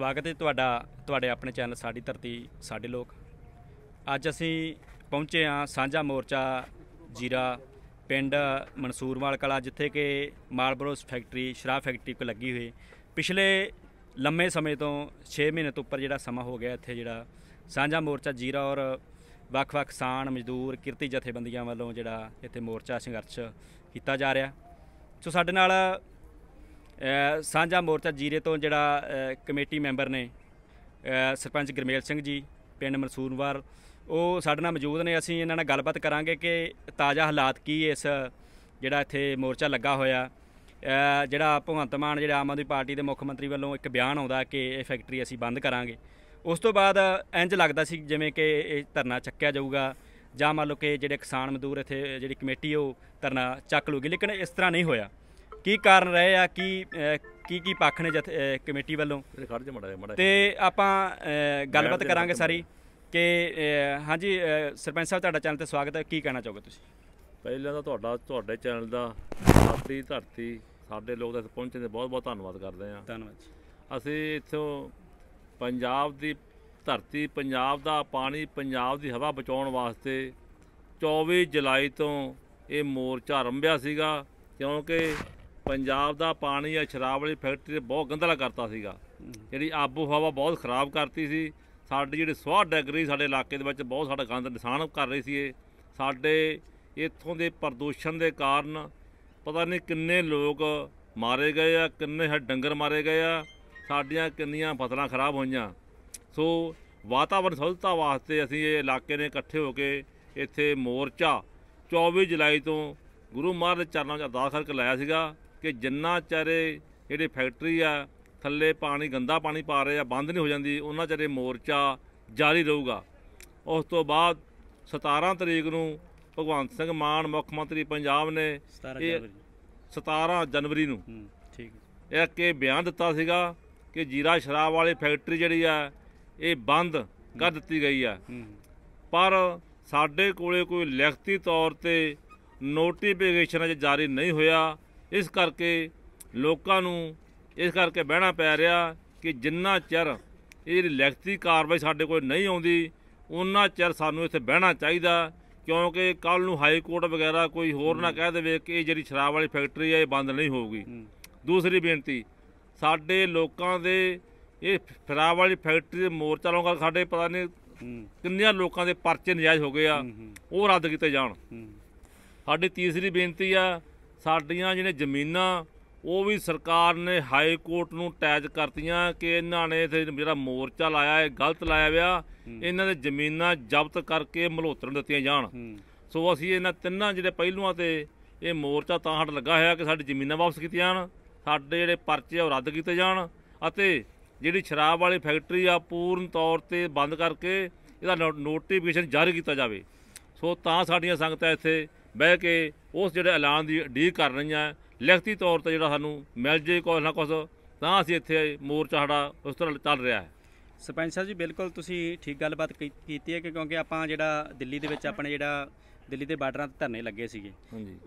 ਸਵਾਗਤ ਹੈ ਤੁਹਾਡਾ ਤੁਹਾਡੇ ਆਪਣੇ ਚੈਨਲ ਸਾਡੀ ਧਰਤੀ ਸਾਡੇ ਲੋਕ ਅੱਜ ਅਸੀਂ ਪਹੁੰਚੇ ਹਾਂ ਸਾਂਝਾ ਮੋਰਚਾ ਜੀਰਾ ਪਿੰਡ ਮਨਸੂਰਵਾਲ ਕਲਾ ਜਿੱਥੇ ਕਿ ਮਾਲਬਰੋਸ ਫੈਕਟਰੀ ਸ਼ਰਾਬ ਫੈਕਟਰੀ ਕੋ ਲੱਗੀ ਹੋਈ ਪਿਛਲੇ ਲੰਮੇ ਸਮੇਂ ਤੋਂ 6 ਮਹੀਨੇ ਤੋਂ ਉੱਪਰ ਜਿਹੜਾ ਸਮਾਂ ਹੋ ਗਿਆ ਇੱਥੇ ਜਿਹੜਾ ਸਾਂਝਾ ਮੋਰਚਾ ਜੀਰਾ ਔਰ ਵੱਖ-ਵੱਖ ਕਿਸਾਨ ਮਜ਼ਦੂਰ ਕਿਰਤੀ ਜਥੇਬੰਦੀਆਂ ਵੱਲੋਂ ਜਿਹੜਾ ਇੱਥੇ ਮੋਰਚਾ ਸੰਘਰਸ਼ ਕੀਤਾ ਜਾ ਰਿਹਾ ਸੋ ਸਾਡੇ ਨਾਲ ਸਾਂਝਾ ਮੋਰਚਾ ਜੀਰੇ ਤੋਂ ਜਿਹੜਾ ਕਮੇਟੀ ਮੈਂਬਰ ਨੇ ਸਰਪੰਚ ਗਰਮੇਲ ਸਿੰਘ ਜੀ ਪਿੰਡ ਮਨਸੂਰਵਾਰ ਉਹ ਸਾਡੇ ਨਾਲ ਮੌਜੂਦ ਨੇ ਅਸੀਂ ਇਹਨਾਂ ਨਾਲ ਗੱਲਬਾਤ ਕਰਾਂਗੇ ਕਿ ਤਾਜ਼ਾ ਹਾਲਾਤ ਕੀ ਇਸ ਜਿਹੜਾ ਇੱਥੇ ਮੋਰਚਾ ਲੱਗਾ ਹੋਇਆ ਜਿਹੜਾ ਭਗਵੰਤ ਮਾਨ ਜਿਹੜਾ ਆਮ ਆਦਮੀ ਪਾਰਟੀ ਦੇ ਮੁੱਖ ਮੰਤਰੀ ਵੱਲੋਂ ਇੱਕ ਬਿਆਨ ਆਉਂਦਾ ਕਿ ਇਹ ਫੈਕਟਰੀ ਅਸੀਂ ਬੰਦ ਕਰਾਂਗੇ ਉਸ ਤੋਂ ਬਾਅਦ ਇੰਜ ਲੱਗਦਾ ਸੀ ਜਿਵੇਂ ਕਿ ਇਹ ਧਰਨਾ ਚੱਕਿਆ ਜਾਊਗਾ ਜਾਂ ਮੰਨ ਲਓ ਕਿ ਜਿਹੜੇ ਕਿਸਾਨ ਮਜ਼ਦੂਰ ਇੱਥੇ ਜਿਹੜੀ ਕਮੇਟੀ ਉਹ ਧਰਨਾ ਚੱਕ ਲੂਗੀ ਲੇਕਿਨ ਇਸ ਤਰ੍ਹਾਂ ਨਹੀਂ ਹੋਇਆ ਕੀ ਕਾਰਨ ਰਹੇ ਆ ਕੀ ਕੀ ਕੀ ਪੱਖ ਨੇ ਜਥੇ ਕਮੇਟੀ ਵੱਲੋਂ ਖੜ ਜਾ ਮੜਾ ਮੜਾ ਤੇ ਆਪਾਂ ਗੱਲਬਾਤ ਕਰਾਂਗੇ ਸਾਰੀ ਕਿ ਹਾਂਜੀ ਸਰਪੰਚ ਸਾਹਿਬ ਤੁਹਾਡਾ ਚੈਨਲ ਤੇ ਸਵਾਗਤ ਹੈ ਕੀ ਕਹਿਣਾ ਚਾਹੋਗੇ ਤੁਸੀਂ ਪਹਿਲਾਂ ਤਾਂ ਤੁਹਾਡਾ ਤੁਹਾਡੇ ਚੈਨਲ ਦਾ ਸਾਡੀ ਧਰਤੀ ਸਾਡੇ ਲੋਕ ਤੱਕ ਪਹੁੰਚਣ ਦੇ ਬਹੁਤ ਬਹੁਤ ਧੰਨਵਾਦ ਕਰਦੇ ਆ ਧੰਨਵਾਦ ਜੀ ਅਸੀਂ ਇੱਥੋਂ ਪੰਜਾਬ ਦੀ ਧਰਤੀ ਪੰਜਾਬ ਦਾ ਪਾਣੀ ਪੰਜਾਬ ਦੀ ਹਵਾ ਬਚਾਉਣ ਵਾਸਤੇ 24 ਜੁਲਾਈ ਤੋਂ ਇਹ ਮੋਰਚਾ ਰੰਭਿਆ ਸੀਗਾ ਕਿਉਂਕਿ ਪੰਜਾਬ ਦਾ ਪਾਣੀ ਆ ਸ਼ਰਾਬ ਵਾਲੀ ਫੈਕਟਰੀ ਤੇ ਬਹੁਤ ਗੰਦਲਾ ਕਰਤਾ ਸੀਗਾ ਜਿਹੜੀ ਆਬੋ ਹਵਾ ਬਹੁਤ ਖਰਾਬ ਕਰਤੀ ਸੀ ਸਾਡੇ ਜਿਹੜੇ ਸਵਾਹ ਡੈਗਰੀ ਸਾਡੇ ਇਲਾਕੇ ਦੇ ਵਿੱਚ ਬਹੁਤ ਸਾਡਾ ਗੰਦ ਨਿਸ਼ਾਨ ਕਰ ਰਹੀ ਸੀ ਇਹ ਸਾਡੇ ਇੱਥੋਂ ਦੇ ਪ੍ਰਦੂਸ਼ਣ ਦੇ ਕਾਰਨ ਪਤਾ ਨਹੀਂ ਕਿੰਨੇ ਲੋਕ ਮਾਰੇ ਗਏ ਆ ਕਿੰਨੇ ਹੈ ਡੰਗਰ ਮਾਰੇ ਗਏ ਆ ਸਾਡੀਆਂ ਕਿੰਨੀਆਂ ਫਸਲਾਂ ਖਰਾਬ ਹੋਈਆਂ ਸੋ ਵਾਤਾਵਰਣ ਸੁਧਤਾ ਵਾਸਤੇ ਅਸੀਂ ਇਹ ਇਲਾਕੇ ਨੇ ਇਕੱਠੇ ਹੋ ਕੇ ਇੱਥੇ ਮੋਰਚਾ 24 ਜੁਲਾਈ ਤੋਂ ਗੁਰੂ ਮਹਾਰਾਜ ਚਰਨਾਂ 'ਚ ਅਰਦਾਸ ਕਰਕੇ ਲਾਇਆ ਸੀਗਾ ਕਿ ਜਿੰਨਾ ਚਾਰੇ ਜਿਹੜੇ ਫੈਕਟਰੀ ਆ ਥੱਲੇ ਪਾਣੀ ਗੰਦਾ ਪਾਣੀ ਪਾ ਰਹੇ ਆ ਬੰਦ ਨਹੀਂ ਹੋ ਜਾਂਦੀ ਉਹਨਾਂ ਚਾਰੇ ਮੋਰਚਾ ਜਾਰੀ ਰਹੂਗਾ ਉਸ ਤੋਂ ਬਾਅਦ 17 ਤਰੀਕ ਨੂੰ ਭਗਵੰਤ ਸਿੰਘ ਮਾਨ ਮੁੱਖ ਮੰਤਰੀ ਪੰਜਾਬ ਨੇ 17 ਜਨਵਰੀ 17 ਜਨਵਰੀ ਨੂੰ ਠੀਕ ਇਹ ਕੇ ਬਿਆਨ ਦਿੱਤਾ ਸੀਗਾ ਕਿ ਜੀਰਾ ਸ਼ਰਾਬ ਵਾਲੀ ਫੈਕਟਰੀ ਜਿਹੜੀ ਆ ਇਹ ਬੰਦ ਕਰ ਦਿੱਤੀ ਗਈ ਆ ਪਰ ਸਾਡੇ ਕੋਲੇ ਕੋਈ ਲਿਖਤੀ ਤੌਰ ਤੇ ਨੋਟੀਫਿਕੇਸ਼ਨ ਅਜੇ ਜਾਰੀ ਨਹੀਂ ਹੋਇਆ ਇਸ ਕਰਕੇ ਲੋਕਾਂ ਨੂੰ ਇਸ ਕਰਕੇ ਬਹਿਣਾ ਪੈ ਰਿਹਾ ਕਿ ਜਿੰਨਾ ਚਿਰ ਇਹ ਜਿਹੜੀ ਲਿਖਤੀ ਕਾਰਵਾਈ ਸਾਡੇ ਕੋਲ ਨਹੀਂ ਆਉਂਦੀ ਉਹਨਾਂ ਚਿਰ ਸਾਨੂੰ ਇੱਥੇ ਬਹਿਣਾ ਚਾਹੀਦਾ ਕਿਉਂਕਿ ਕੱਲ ਨੂੰ ਹਾਈ ਕੋਰਟ ਵਗੈਰਾ ਕੋਈ ਹੋਰ ਨਾ ਕਹਿ ਦੇਵੇ ਕਿ ਇਹ ਜਿਹੜੀ ਸ਼ਰਾਬ ਵਾਲੀ ਫੈਕਟਰੀ ਹੈ ਇਹ ਬੰਦ ਨਹੀਂ ਹੋਊਗੀ ਦੂਸਰੀ ਬੇਨਤੀ ਸਾਡੇ ਲੋਕਾਂ ਦੇ ਇਹ ਸ਼ਰਾਬ ਵਾਲੀ ਫੈਕਟਰੀ ਦੇ ਮੋਰਚਾ ਲਾਉਣ ਦਾ ਸਾਡੇ ਪਤਾ ਨਹੀਂ ਕਿੰਨਿਆਂ ਲੋਕਾਂ ਦੇ ਪਰਚੇ ਨਜਾਇਜ਼ ਹੋ ਗਏ ਆ ਉਹ ਰੱਦ ਕੀਤੇ ਜਾਣ ਸਾਡੀ ਤੀਸਰੀ ਬੇਨਤੀ ਆ ਸਾਡੀਆਂ ਜਿਹੜੇ ਜ਼ਮੀਨਾਂ ਉਹ ਵੀ ਸਰਕਾਰ ਨੇ ਹਾਈ ਕੋਰਟ ਨੂੰ ਅਟੈਚ ਕਰਤੀਆਂ ਕਿ ਇਹਨਾਂ ਨੇ ਇਥੇ ਜਿਹੜਾ ਮੋਰਚਾ ਲਾਇਆ ਇਹ ਗਲਤ ਲਾਇਆ ਵਿਆ ਇਹਨਾਂ ਦੇ ਜ਼ਮੀਨਾਂ ਜ਼ਬਤ ਕਰਕੇ ਮਲਹੋਤਰਨ ਦਿੱਤੀਆਂ ਜਾਣ ਸੋ ਅਸੀਂ ਇਹਨਾਂ ਤਿੰਨਾਂ ਜਿਹੜੇ ਪਹਿਲੂਆਂ ਤੇ ਇਹ ਮੋਰਚਾ ਤਾਂ ਹਟ ਲੱਗਾ ਹੋਇਆ ਕਿ ਸਾਡੀ ਜ਼ਮੀਨਾਂ ਵਾਪਸ ਕੀਤੀਆਂ ਜਾਣ ਸਾਡੇ ਜਿਹੜੇ ਪਰਚੇ ਉਹ ਰੱਦ ਕੀਤੇ ਜਾਣ ਅਤੇ ਜਿਹੜੀ ਸ਼ਰਾਬ ਵਾਲੀ ਫੈਕਟਰੀ ਆ ਪੂਰਨ ਤੌਰ ਤੇ ਬੰਦ ਕਰਕੇ ਇਹਦਾ ਨੋਟੀਫਿਕੇਸ਼ਨ ਜਾਰੀ ਕੀਤਾ ਜਾਵੇ ਸੋ ਤਾਂ ਸਾਡੀਆਂ ਸੰਗਤਾਂ ਇੱਥੇ ਬਹਿ ਕੇ ਉਸ ਜਿਹੜੇ ਐਲਾਨ ਦੀ ਡੀਲ ਕਰ ਰਹੀਆਂ ਲਿਖਤੀ ਤੌਰ ਤੇ ਜਿਹੜਾ ਸਾਨੂੰ ਮਿਲ ਜੇ ਕੋਈ ਨਾ ਕੁਝ ਤਾਂ ਅਸੀਂ ਇੱਥੇ ਮੋਰਚਾ ਸਾਡਾ ਉਸ ਤਰ੍ਹਾਂ ਚੱਲ ਰਿਹਾ ਹੈ ਸਰਪੰਚ ਸਾਹਿਬ ਜੀ ਬਿਲਕੁਲ ਤੁਸੀਂ ਠੀਕ ਗੱਲਬਾਤ ਕੀਤੀ ਹੈ ਕਿ ਕਿਉਂਕਿ ਆਪਾਂ ਜਿਹੜਾ ਦਿੱਲੀ ਦੇ ਵਿੱਚ ਆਪਣੇ ਜਿਹੜਾ ਦਿੱਲੀ ਦੇ ਬਾਰਡਰਾਂ ਤੇ ਧਰਨੇ ਲੱਗੇ ਸੀਗੇ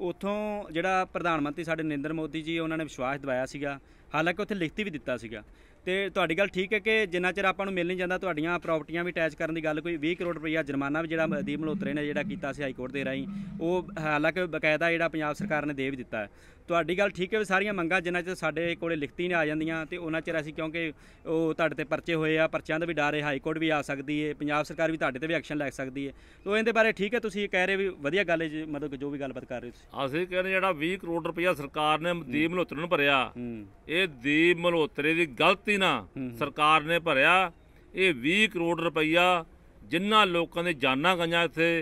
ਉਥੋਂ ਜਿਹੜਾ ਪ੍ਰਧਾਨ ਮੰਤਰੀ ਸਾਡੇ ਨਰਿੰਦਰ ਮੋਦੀ ਜੀ ਉਹਨਾਂ ਨੇ ਵਿਸ਼ਵਾਸ ਦਿਵਾਇਆ ਸੀਗਾ ਹਾਲਾਂਕਿ ਉੱਥੇ ਲਿਖਤੀ ਵੀ ਦਿੱਤਾ ਸੀਗਾ ਤੇ ਤੁਹਾਡੀ ਗੱਲ ਠੀਕ ਹੈ ਕਿ ਜਿੰਨਾ ਚਿਰ ਆਪਾਂ ਨੂੰ ਮਿਲ ਨਹੀਂ ਜਾਂਦਾ ਤੁਹਾਡੀਆਂ ਪ੍ਰਾਪਰਟੀਆਂ ਵੀ ਅਟੈਚ ਕਰਨ ਦੀ ਗੱਲ ਕੋਈ 20 ਕਰੋੜ ਰੁਪਈਆ ਜੁਰਮਾਨਾ ਵੀ ਜਿਹੜਾ ਦੀਪ ਮਲੋਤਰੇ ਨੇ ਜਿਹੜਾ ਕੀਤਾ ਸੀ ਹਾਈ ਕੋਰਟ ਦੇ ਰਾਹੀਂ ਉਹ ਹਾਲਾਂਕਿ ਬਕਾਇਦਾ ਜਿਹੜਾ ਪੰਜਾਬ ਸਰਕਾਰ ਨੇ ਦੇ ਵੀ ਦਿੱਤਾ ਤੁਹਾਡੀ ਗੱਲ ਠੀਕ ਹੈ ਵੀ ਸਾਰੀਆਂ ਮੰਗਾਂ ਜਿੰਨਾ ਚਿਰ ਸਾਡੇ ਕੋਲੇ ਲਿਖਤੀ ਨਹੀਂ ਆ ਜਾਂਦੀਆਂ ਤੇ ਉਹਨਾਂ ਚਿਰ ਅਸੀਂ ਕਿਉਂਕਿ ਉਹ ਤੁਹਾਡੇ ਤੇ ਪਰਚੇ ਹੋਏ ਆ ਪਰਚਿਆਂ ਦਾ ਵੀ ਡਰ ਹੈ ਹਾਈ ਕੋਰਟ ਵੀ ਆ ਸਕਦੀ ਹੈ ਪੰਜਾਬ ਸਰਕਾਰ ਵੀ ਤੁਹਾਡੇ ਤੇ ਵੀ ਐਕਸ਼ਨ ਲੈ ਸਕਦੀ ਹੈ ਤੋਂ ਇਹਦੇ ਬਾਰੇ ਠੀਕ ਹੈ ਤੁਸੀਂ ਕਹਿ ਰਹੇ ਵੀ ਵਧੀਆ ਗੱਲ ਹੈ ਮਤਲਬ ਜੋ ਵੀ ਗੱਲਬਾਤ ਕਰ ਰਹੇ ਤੁਸੀਂ ਅਸੀਂ ਕਹਿੰਦੇ ਜਿਹੜਾ 20 ਕਰੋੜ ਰੁਪਇਆ ਸਰਕਾਰ ਨੇ ਦੀਪ ਮਲਹੋਤਰੇ ਨੂੰ ਭਰਿਆ ਇਹ ਦੀਪ ਮਲਹੋਤਰੇ ਦੀ ਗਲਤੀ ਨਾਲ ਸਰਕਾਰ ਨੇ ਭਰਿਆ ਇਹ 20 ਕਰੋੜ ਰੁਪਇਆ ਜਿੰਨਾ ਲੋਕਾਂ ਦੇ ਜਾਨਾਂ ਗਈਆਂ ਇੱਥੇ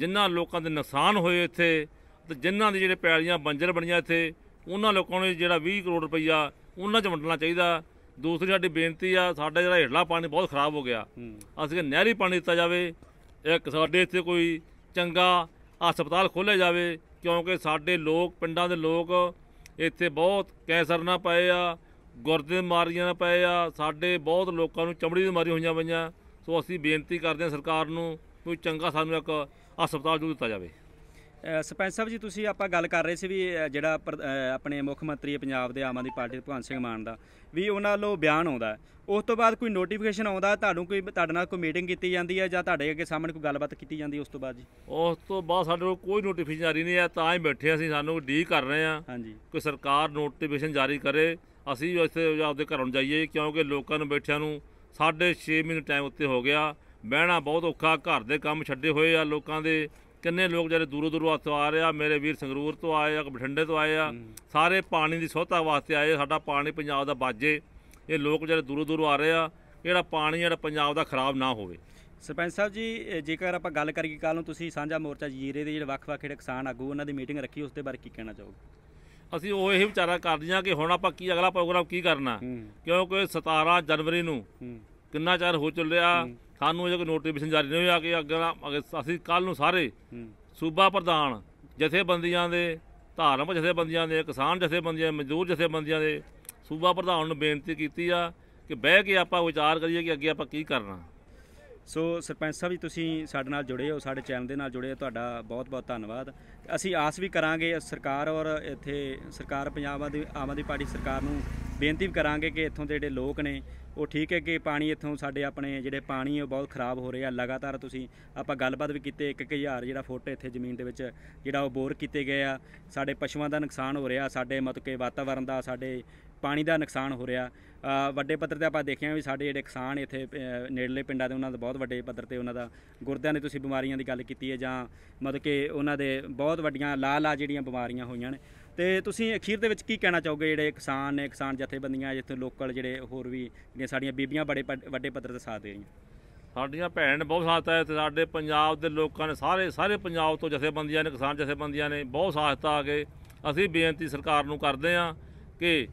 ਜਿੰਨਾ ਲੋਕਾਂ ਦੇ ਨੁਕਸਾਨ ਹੋਏ ਇੱਥੇ ਤੇ ਜਿਨ੍ਹਾਂ ਦੇ ਜਿਹੜੇ ਪੈਲੀਆਂ ਬੰਜਰ ਬਣੀਆਂ ਇੱਥੇ ਉਹਨਾਂ ਲੋਕਾਂ ਨੂੰ ਜਿਹੜਾ 20 ਕਰੋੜ ਰੁਪਈਆ ਉਹਨਾਂ 'ਚ ਵੰਡਣਾ ਚਾਹੀਦਾ ਦੂਸਰੀ ਸਾਡੀ ਬੇਨਤੀ ਆ ਸਾਡਾ ਜਿਹੜਾ ਹੇਠਲਾ ਪਾਣੀ ਬਹੁਤ ਖਰਾਬ ਹੋ ਗਿਆ ਅਸੀਂ ਕਿ ਨਹਿਰੀ ਪਾਣੀ ਦਿੱਤਾ ਜਾਵੇ ਇੱਕ ਸਾਡੇ ਇੱਥੇ ਕੋਈ ਚੰਗਾ ਹਸਪਤਾਲ ਖੋਲ੍ਹਿਆ ਜਾਵੇ ਕਿਉਂਕਿ ਸਾਡੇ ਲੋਕ ਪਿੰਡਾਂ ਦੇ ਲੋਕ ਇੱਥੇ ਬਹੁਤ ਕੈਂਸਰ ਨਾ ਪਏ ਆ ਗੁਰਦੇ ਮਾਰੀਆਂ ਨਾ ਪਏ ਆ ਸਾਡੇ ਬਹੁਤ ਲੋਕਾਂ ਨੂੰ ਚਮੜੀ ਦੀ ਬਿਮਾਰੀ ਹੋਈਆਂ ਪਈਆਂ ਸੋ ਅਸੀਂ ਬੇਨਤੀ ਕਰਦੇ ਹਾਂ ਸਰਕਾਰ ਨੂੰ ਕੋਈ ਚੰਗਾ ਸਾਨੂੰ ਇੱਕ ਹਸਪਤਾਲ ਜੂ ਦਿੱਤਾ ਜਾਵੇ ਸਰਪੰਚ ਸਾਹਿਬ ਜੀ ਤੁਸੀਂ ਆਪਾਂ ਗੱਲ ਕਰ ਰਹੇ ਸੀ ਵੀ ਜਿਹੜਾ ਆਪਣੇ ਮੁੱਖ ਮੰਤਰੀ ਪੰਜਾਬ ਦੇ ਆਮ ਆਦਮੀ ਪਾਰਟੀ ਭਗਵੰਤ ਸਿੰਘ ਮਾਨ ਦਾ ਵੀ ਉਹਨਾਂ ਵੱਲੋਂ ਬਿਆਨ ਆਉਂਦਾ ਉਸ ਤੋਂ ਬਾਅਦ ਕੋਈ ਨੋਟੀਫਿਕੇਸ਼ਨ ਆਉਂਦਾ ਤੁਹਾਨੂੰ ਕੋਈ ਤੁਹਾਡੇ ਨਾਲ ਕੋਈ ਮੀਟਿੰਗ ਕੀਤੀ ਜਾਂਦੀ ਹੈ ਜਾਂ ਤੁਹਾਡੇ ਅੱਗੇ ਸਾਹਮਣੇ ਕੋਈ ਗੱਲਬਾਤ ਕੀਤੀ ਜਾਂਦੀ ਉਸ ਤੋਂ ਬਾਅਦ ਜੀ ਉਸ ਤੋਂ ਬਾਅਦ ਸਾਡੇ ਕੋਲ ਕੋਈ ਨੋਟੀਫਿਕੇਸ਼ਨ ਜਾਰੀ ਨਹੀਂ ਆ ਤਾਂ ਹੀ ਬੈਠੇ ਅਸੀਂ ਸਾਨੂੰ ਡੀ ਕਰ ਰਹੇ ਆ ਕੋਈ ਸਰਕਾਰ ਨੋਟੀਫਿਕੇਸ਼ਨ ਜਾਰੀ ਕਰੇ ਅਸੀਂ ਇੱਥੇ ਆਪਦੇ ਘਰੋਂ ਜਾਈਏ ਕਿਉਂਕਿ ਲੋਕਾਂ ਨੂੰ ਬੈਠਿਆਂ ਨੂੰ 6.5 ਮਹੀਨੇ ਟਾਈਮ ਉੱਤੇ ਹੋ ਗਿਆ ਬਹਿਣਾ ਬਹੁਤ ਔਖਾ ਘਰ ਦੇ ਕੰਮ ਛੱਡੇ ਹੋਏ ਆ ਲੋਕਾਂ ਦੇ ਕਿੰਨੇ ਲੋਕ ਜਿਹੜੇ ਦੂਰੋਂ ਦੂਰੋਂ ਤੋਂ ਆ ਰਹੇ ਆ ਮੇਰੇ ਵੀਰ ਸੰਗਰੂਰ ਤੋਂ ਆਏ ਆ ਬਠਿੰਡੇ ਤੋਂ ਆਏ ਆ ਸਾਰੇ ਪਾਣੀ ਦੀ ਸੋਤਾ ਵਾਸਤੇ ਆਏ ਸਾਡਾ ਪਾਣੀ ਪੰਜਾਬ ਦਾ ਬਾਜੇ ਇਹ ਲੋਕ ਜਿਹੜੇ ਦੂਰੋਂ ਦੂਰੋਂ ਆ ਰਹੇ ਆ ਜਿਹੜਾ ਪਾਣੀ ਜਿਹੜਾ ਪੰਜਾਬ ਦਾ ਖਰਾਬ ਨਾ ਹੋਵੇ ਸਰਪੰਚ ਸਾਹਿਬ ਜੀ ਜੇਕਰ ਆਪਾਂ ਗੱਲ ਕਰੀਏ ਕੱਲ ਨੂੰ ਤੁਸੀਂ ਸਾਂਝਾ ਮੋਰਚਾ ਜੀਰੇ ਦੇ ਜਿਹੜੇ ਵੱਖ-ਵੱਖ ਜਿਹੜੇ ਕਿਸਾਨ ਆਗੂ ਉਹਨਾਂ ਦੀ ਮੀਟਿੰਗ ਰੱਖੀ ਉਸ ਦੇ ਬਾਰੇ ਕੀ ਕਹਿਣਾ ਚਾਹੋਗੇ ਅਸੀਂ ਉਹ ਇਹ ਵਿਚਾਰਾ ਕਰਦੇ ਹਾਂ ਕਿ ਹੁਣ ਆਪਾਂ ਕੀ ਅਗਲਾ ਪ੍ਰੋਗਰਾਮ ਕੀ ਕਰਨਾ ਕਿਉਂਕਿ 17 ਜਨਵਰੀ ਨੂੰ ਕਿੰਨਾ ਚਾਰ ਹੋ ਚੱਲਿਆ ਸਾਨੂੰ ਅਜੇ ਕੋਈ ਨੋਟੀਫਿਕੇਸ਼ਨ ਜਾਰੀ ਨਹੀਂ ਹੋਇਆ ਕਿ ਅੱਗੇ ਅਸੀਂ ਕੱਲ ਨੂੰ ਸਾਰੇ ਸੂਬਾ ਪ੍ਰਧਾਨ ਜਥੇਬੰਦੀਆਂ ਦੇ ਧਾਰਮਿਕ ਜਥੇਬੰਦੀਆਂ ਦੇ ਕਿਸਾਨ ਜਥੇਬੰਦੀਆਂ ਮਜ਼ਦੂਰ ਜਥੇਬੰਦੀਆਂ ਦੇ ਸੂਬਾ ਪ੍ਰਧਾਨ ਨੂੰ ਬੇਨਤੀ ਕੀਤੀ ਆ ਕਿ ਬਹਿ ਕੇ ਆਪਾਂ ਵਿਚਾਰ ਕਰੀਏ ਕਿ ਅੱਗੇ ਆਪਾਂ ਕੀ ਕਰਨਾ ਸੋ ਸਰਪੰਚ ਸਾਹਿਬ ਜੀ ਤੁਸੀਂ ਸਾਡੇ ਨਾਲ ਜੁੜੇ ਹੋ ਸਾਡੇ ਚੈਨਲ ਦੇ ਨਾਲ ਜੁੜੇ ਹੋ ਤੁਹਾਡਾ ਬਹੁਤ-ਬਹੁਤ ਧੰਨਵਾਦ ਅਸੀਂ ਆਸ ਵੀ ਕਰਾਂਗੇ ਸਰਕਾਰ ਔਰ ਇੱਥੇ ਸਰਕਾਰ ਪੰਜਾਬ ਦੀ ਆਮ ਆਦਮੀ ਪਾਰਟੀ ਸਰਕਾਰ ਨੂੰ ਬੇਨਤੀ ਵੀ ਕਰਾਂਗੇ ਕਿ ਇੱਥੋਂ ਦੇ ਜਿਹੜੇ ਲੋਕ ਨੇ ਉਹ ਠੀਕ ਹੈ ਕਿ ਪਾਣੀ ਇੱਥੋਂ ਸਾਡੇ ਆਪਣੇ ਜਿਹੜੇ ਪਾਣੀ ਉਹ ਬਹੁਤ ਖਰਾਬ ਹੋ ਰਿਹਾ ਲਗਾਤਾਰ ਤੁਸੀਂ ਆਪਾਂ ਗੱਲਬਾਤ ਵੀ ਕੀਤੇ 1000 ਜਿਹੜਾ ਫੁੱਟ ਇੱਥੇ ਜ਼ਮੀਨ ਦੇ ਵਿੱਚ ਜਿਹੜਾ ਉਹ ਬੋਰ ਕੀਤੇ ਗਏ ਆ ਸਾਡੇ ਪਸ਼ੂਆਂ ਦਾ ਨੁਕਸਾਨ ਹੋ ਰਿਹਾ ਸਾਡੇ ਮਤਲਬ ਕਿ ਵਾਤਾਵਰਣ ਦਾ ਸਾਡੇ ਪਾਣੀ ਦਾ ਨੁਕਸਾਨ ਹੋ ਰਿਹਾ ਵੱਡੇ ਪੱਧਰ ਤੇ ਆਪਾਂ ਦੇਖਿਆ ਵੀ ਸਾਡੇ ਜਿਹੜੇ ਕਿਸਾਨ ਇੱਥੇ ਨੇੜਲੇ ਪਿੰਡਾਂ ਦੇ ਉਹਨਾਂ ਦਾ ਬਹੁਤ ਵੱਡੇ ਪੱਧਰ ਤੇ ਉਹਨਾਂ ਦਾ ਗੁਰਦਿਆਂ ਦੀ ਤੁਸੀਂ ਬਿਮਾਰੀਆਂ ਦੀ ਗੱਲ ਕੀਤੀ ਹੈ ਜਾਂ ਮਤਲਬ ਕਿ ਉਹਨਾਂ ਦੇ ਬਹੁਤ ਵੱਡੀਆਂ ਆ ਜਿਹੜੀਆਂ ਬਿਮਾਰੀਆਂ ਹੋਈਆਂ ਨੇ ਤੇ ਤੁਸੀਂ ਅਖੀਰ ਦੇ ਵਿੱਚ ਕੀ ਕਹਿਣਾ ਚਾਹੋਗੇ ਜਿਹੜੇ ਕਿਸਾਨ ਨੇ ਕਿਸਾਨ ਜਥੇਬੰਦੀਆਂ ਜਿੱਥੇ ਲੋਕਲ ਜਿਹੜੇ ਹੋਰ ਵੀ ਜਿਹੜੀਆਂ ਸਾਡੀਆਂ ਬੀਬੀਆਂ ਬੜੇ ਵੱਡੇ ਪੱਧਰ ਤੇ ਸਾਥ ਦੇ ਰਹੀਆਂ ਸਾਡੀਆਂ ਭੈਣ ਨੇ ਬਹੁਤ ਸਾਥ ਹੈ ਤੇ ਸਾਡੇ ਪੰਜਾਬ ਦੇ ਲੋਕਾਂ ਨੇ ਸਾਰੇ ਸਾਰੇ ਪੰਜਾਬ ਤੋਂ ਜਥੇਬੰਦੀਆਂ ਨੇ ਕਿਸਾਨ ਜਥੇਬੰਦੀਆਂ ਨੇ ਬਹੁਤ ਸਾਥ ਦਿੱਤਾ ਕੇ ਅਸੀਂ ਬੇਨਤੀ ਸਰਕਾਰ ਨੂੰ ਕਰਦੇ ਆ ਕਿ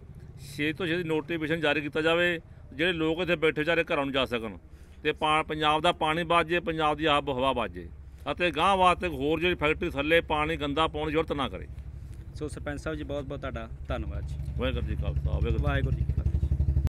ਛੇ ਤੋਂ ਛੇ ਨੋਟੀਫਿਕੇਸ਼ਨ ਜਾਰੀ ਕੀਤਾ ਜਾਵੇ ਜਿਹੜੇ ਲੋਕ ਇੱਥੇ ਬੈਠੇ ਚਾਰੇ ਘਰਾਂ ਨੂੰ ਜਾ ਸਕਣ ਤੇ ਪੰਜਾਬ ਦਾ ਪਾਣੀ ਬਾਜੇ ਪੰਜਾਬ ਦੀ ਆਬ ਹਵਾ ਬਾਜੇ ਅਤੇ ਗਾਂਵਾਂ ਵਾਸਤੇ ਹੋਰ ਜਿਹੜੀ ਫੈਕਟਰੀ ਥੱਲੇ ਪਾਣੀ ਗੰਦਾ ਪਾਉਣ ਜ਼ਰੂਰਤ ਨਾ ਕਰੇ ਸੋ ਸਰਪੰਚ ਸਾਹਿਬ ਜੀ ਬਹੁਤ ਬਹੁਤ ਤੁਹਾਡਾ ਧੰਨਵਾਦ ਜੀ ਵਾਹਿਗੁਰੂ ਜੀ ਕਾ ਖਾਲਸਾ ਵਾਹਿਗੁਰੂ ਜੀ ਕੀ ਫਤਿਹ